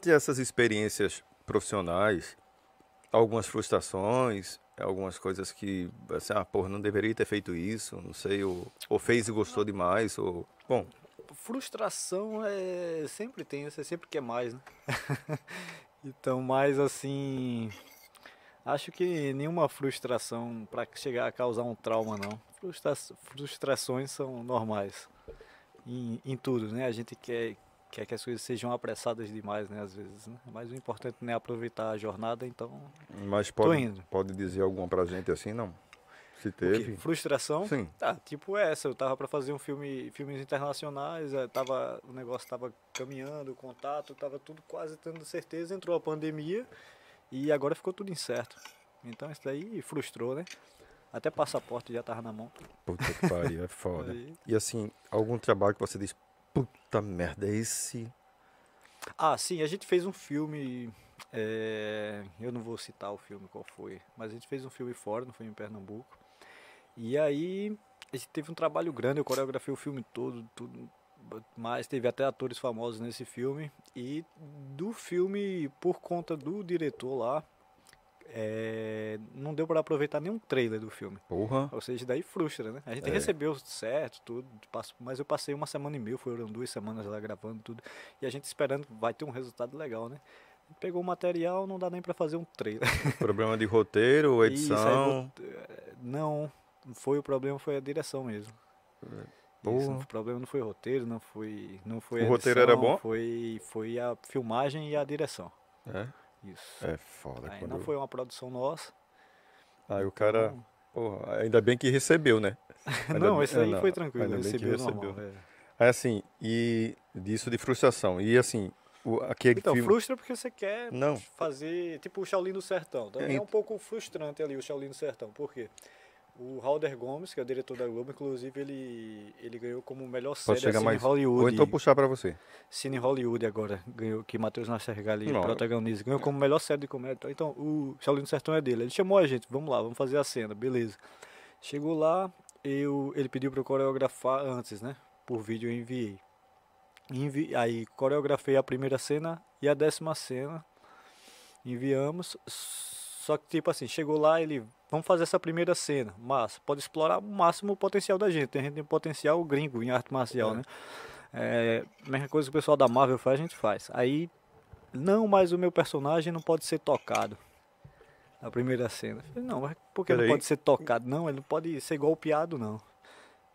entre essas experiências profissionais, algumas frustrações, algumas coisas que, assim, ah, porra, não deveria ter feito isso, não sei, ou, ou fez e gostou demais, ou. Bom. Frustração é sempre tem, você sempre quer mais, né? então, mais assim. Acho que nenhuma frustração para chegar a causar um trauma, não. Frustra... frustrações são normais em, em tudo, né? A gente quer, quer que as coisas sejam apressadas demais, né? Às vezes, né? Mas o importante é aproveitar a jornada, então. Mas pode, pode dizer alguma pra gente assim, não? Se teve. Frustração? Sim. Tá tipo essa, eu tava para fazer um filme, filmes internacionais, é, tava, o negócio tava caminhando, o contato, tava tudo quase tendo certeza, entrou a pandemia e agora ficou tudo incerto. Então isso daí frustrou, né? Até passaporte já tava na mão. Puta que pariu, é foda. e assim, algum trabalho que você disse, Puta merda, é esse. Ah, sim, a gente fez um filme. É... Eu não vou citar o filme qual foi, mas a gente fez um filme fora, não foi em Pernambuco. E aí a gente teve um trabalho grande, eu coreografei o filme todo, tudo, mas teve até atores famosos nesse filme. E do filme, por conta do diretor lá, é, não deu para aproveitar nenhum trailer do filme. Porra. Ou seja, daí frustra, né? A gente é. recebeu certo, tudo, mas eu passei uma semana e meio, foram duas semanas lá gravando tudo, e a gente esperando vai ter um resultado legal, né? Pegou o material, não dá nem para fazer um trailer. Problema de roteiro, edição? Isso, aí, eh, não, foi o problema, foi a direção mesmo. Isso, o problema não foi o roteiro, não foi, não foi o edição, roteiro era bom? Foi, foi a filmagem e a direção. É? Isso. É foda. Aí não foi uma produção nossa. Aí o então cara. Porra, ainda bem que recebeu, né? não, bem... esse aí é, não, foi tranquilo. Ainda recebeu, bem que recebeu. Normal, é. Aí assim, e disso de frustração. E assim, o, aqui é então, que... frustra porque você quer não. fazer tipo o Shaolin do Sertão. Também é, um pouco frustrante ali o Shaolin do Sertão. Por quê? Porque o Halder Gomes, que é o diretor da Globo, inclusive ele, ele ganhou como melhor série Pode chegar assim, mais... Hollywood. Vou então puxar para você. Cine Hollywood agora, ganhou, que Matheus Nascergali protagoniza. Ganhou como melhor série de comédia. Então, o Shaolin do Sertão é dele. Ele chamou a gente, vamos lá, vamos fazer a cena, beleza. Chegou lá, eu, ele pediu para eu coreografar antes, né? Por vídeo eu enviei. Envi, aí coreografei a primeira cena e a décima cena. Enviamos. Só que, tipo assim, chegou lá, ele vamos fazer essa primeira cena, mas pode explorar o máximo o potencial da gente. A gente tem um potencial gringo em arte marcial, é. né? É, mesma coisa que o pessoal da Marvel faz, a gente faz. Aí, não, mas o meu personagem não pode ser tocado. Na primeira cena. Falei, não, mas por que não pode ser tocado? Não, ele não pode ser golpeado, não.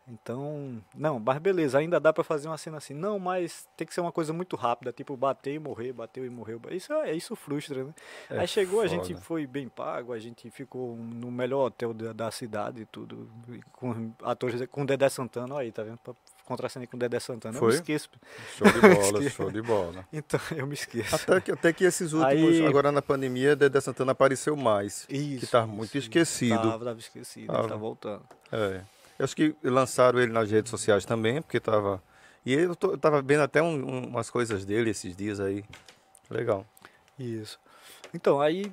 Então, não, mas beleza, ainda dá para fazer uma cena assim. Não, mas tem que ser uma coisa muito rápida, tipo bater e morrer, bateu e morreu. Isso é isso frustra, né? É Aí chegou, foda. a gente foi bem pago, a gente ficou no melhor hotel da, da cidade e tudo, com atores com Dedé Santana, aí, tá vendo? Contracenei com Dedé Santana, foi? eu me esqueço. Show de bola, show de bola. Então, eu me esqueço. Até que, até que esses últimos, aí... agora na pandemia, Dedé Santana apareceu mais. Isso. Que tá muito isso, esquecido. Tava, tava esquecido, ah, tá voltando. É. Eu acho que lançaram ele nas redes sociais também, porque tava. E eu, tô, eu tava vendo até um, um, umas coisas dele esses dias aí. Legal. Isso. Então, aí,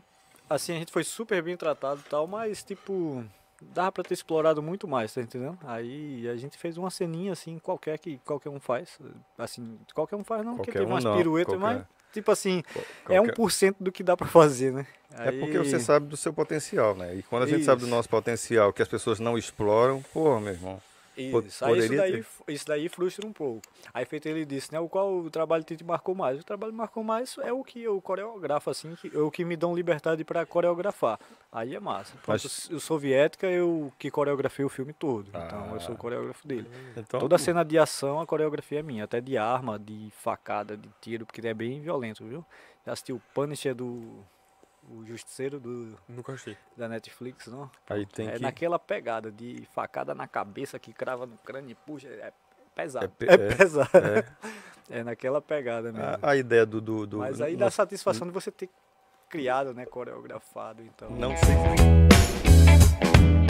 assim, a gente foi super bem tratado e tal, mas, tipo, dava pra ter explorado muito mais, tá entendendo? Aí a gente fez uma ceninha, assim, qualquer que qualquer um faz. Assim, qualquer um faz não, qualquer porque um teve umas não, piruetas, qualquer... mas tipo assim, Qualquer... é 1% é? do que dá para fazer, né? Aí... É porque você sabe do seu potencial, né? E quando a gente Isso. sabe do nosso potencial, que as pessoas não exploram, porra, meu irmão, isso, aí isso, daí, isso daí frustra um pouco. Aí feito ele disse, né, o qual o trabalho te marcou mais? O trabalho marcou mais é o que eu coreografo, assim, que, é o que me dão liberdade para coreografar. Aí é massa. Pronto, Mas... O Soviética, eu que coreografei o filme todo. Ah. Então eu sou o coreógrafo dele. Então... Toda cena de ação, a coreografia é minha, até de arma, de facada, de tiro, porque ele é bem violento, viu? Já assistiu o Punisher do o Justiceiro do. Nunca achei. Da Netflix, não? Aí tem é que... naquela pegada de facada na cabeça que crava no crânio e puxa. É pesado. É, pe é, é pesado. É. é. naquela pegada mesmo. A, a ideia do, do, do, Mas aí dá satisfação de você ter criado, né? Coreografado, então. Não sei.